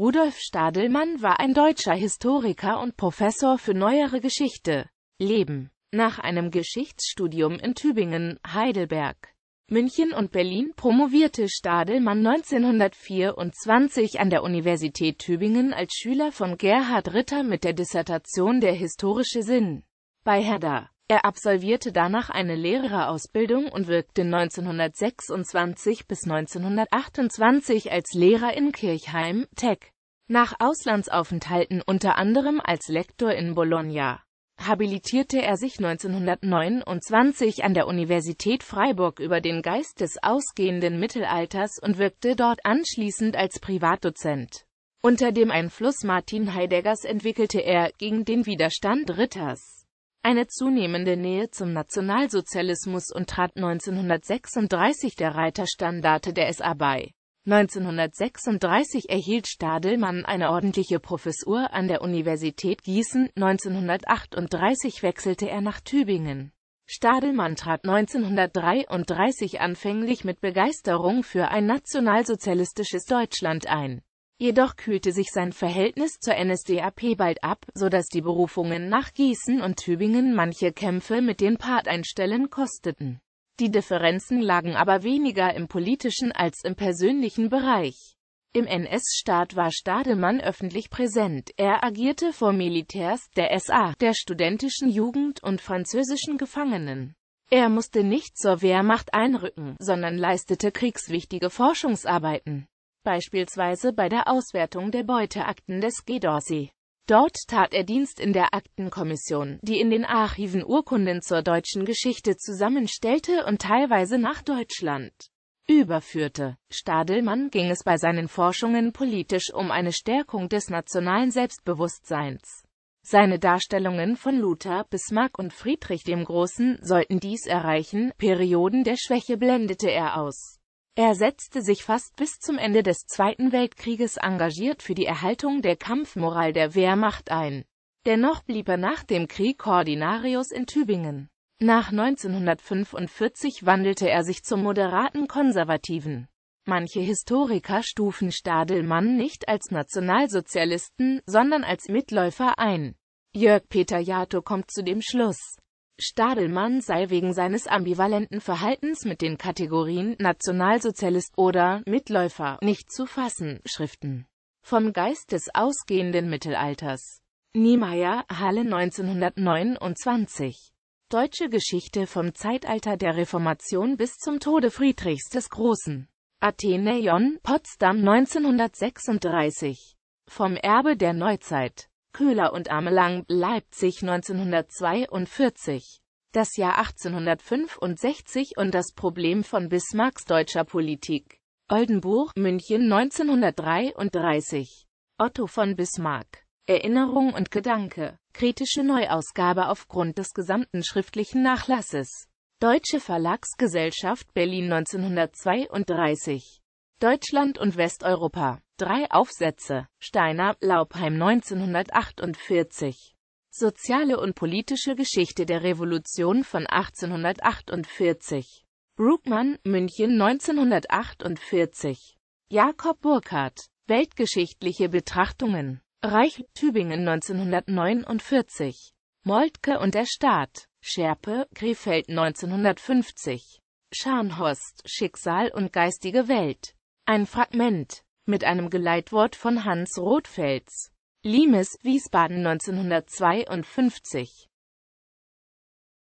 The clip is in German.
Rudolf Stadelmann war ein deutscher Historiker und Professor für neuere Geschichte, Leben. Nach einem Geschichtsstudium in Tübingen, Heidelberg, München und Berlin promovierte Stadelmann 1924 an der Universität Tübingen als Schüler von Gerhard Ritter mit der Dissertation Der historische Sinn. Bei Herder er absolvierte danach eine Lehrerausbildung und wirkte 1926 bis 1928 als Lehrer in Kirchheim, Tech. Nach Auslandsaufenthalten unter anderem als Lektor in Bologna habilitierte er sich 1929 an der Universität Freiburg über den Geist des ausgehenden Mittelalters und wirkte dort anschließend als Privatdozent. Unter dem Einfluss Martin Heideggers entwickelte er gegen den Widerstand Ritters eine zunehmende Nähe zum Nationalsozialismus und trat 1936 der Reiterstandarte der SA bei. 1936 erhielt Stadelmann eine ordentliche Professur an der Universität Gießen, 1938 wechselte er nach Tübingen. Stadelmann trat 1933 anfänglich mit Begeisterung für ein nationalsozialistisches Deutschland ein. Jedoch kühlte sich sein Verhältnis zur NSDAP bald ab, so dass die Berufungen nach Gießen und Tübingen manche Kämpfe mit den Parteinstellen kosteten. Die Differenzen lagen aber weniger im politischen als im persönlichen Bereich. Im NS-Staat war Stadelmann öffentlich präsent, er agierte vor Militärs, der SA, der studentischen Jugend und französischen Gefangenen. Er musste nicht zur Wehrmacht einrücken, sondern leistete kriegswichtige Forschungsarbeiten beispielsweise bei der Auswertung der Beuteakten des G. Dorsey. Dort tat er Dienst in der Aktenkommission, die in den Archiven Urkunden zur deutschen Geschichte zusammenstellte und teilweise nach Deutschland überführte. Stadelmann ging es bei seinen Forschungen politisch um eine Stärkung des nationalen Selbstbewusstseins. Seine Darstellungen von Luther, Bismarck und Friedrich dem Großen sollten dies erreichen, Perioden der Schwäche blendete er aus. Er setzte sich fast bis zum Ende des Zweiten Weltkrieges engagiert für die Erhaltung der Kampfmoral der Wehrmacht ein. Dennoch blieb er nach dem Krieg Koordinarius in Tübingen. Nach 1945 wandelte er sich zum moderaten Konservativen. Manche Historiker stufen Stadelmann nicht als Nationalsozialisten, sondern als Mitläufer ein. Jörg Peter Jato kommt zu dem Schluss, Stadelmann sei wegen seines ambivalenten Verhaltens mit den Kategorien Nationalsozialist oder Mitläufer nicht zu fassen, Schriften vom Geist des ausgehenden Mittelalters. Niemeyer, Halle 1929. Deutsche Geschichte vom Zeitalter der Reformation bis zum Tode Friedrichs des Großen. Athenäon, Potsdam 1936. Vom Erbe der Neuzeit. Köhler und Amelang, Leipzig 1942. Das Jahr 1865 und das Problem von Bismarcks deutscher Politik. Oldenburg, München 1933. Otto von Bismarck. Erinnerung und Gedanke. Kritische Neuausgabe aufgrund des gesamten schriftlichen Nachlasses. Deutsche Verlagsgesellschaft Berlin 1932. Deutschland und Westeuropa. Drei Aufsätze. Steiner, Laubheim 1948. Soziale und politische Geschichte der Revolution von 1848. Bruckmann, München 1948. Jakob Burckhardt. Weltgeschichtliche Betrachtungen. Reich, Tübingen 1949. Moltke und der Staat. Scherpe, Krefeld 1950. Scharnhorst, Schicksal und geistige Welt. Ein Fragment mit einem Geleitwort von Hans Rothfels. Limes, Wiesbaden 1952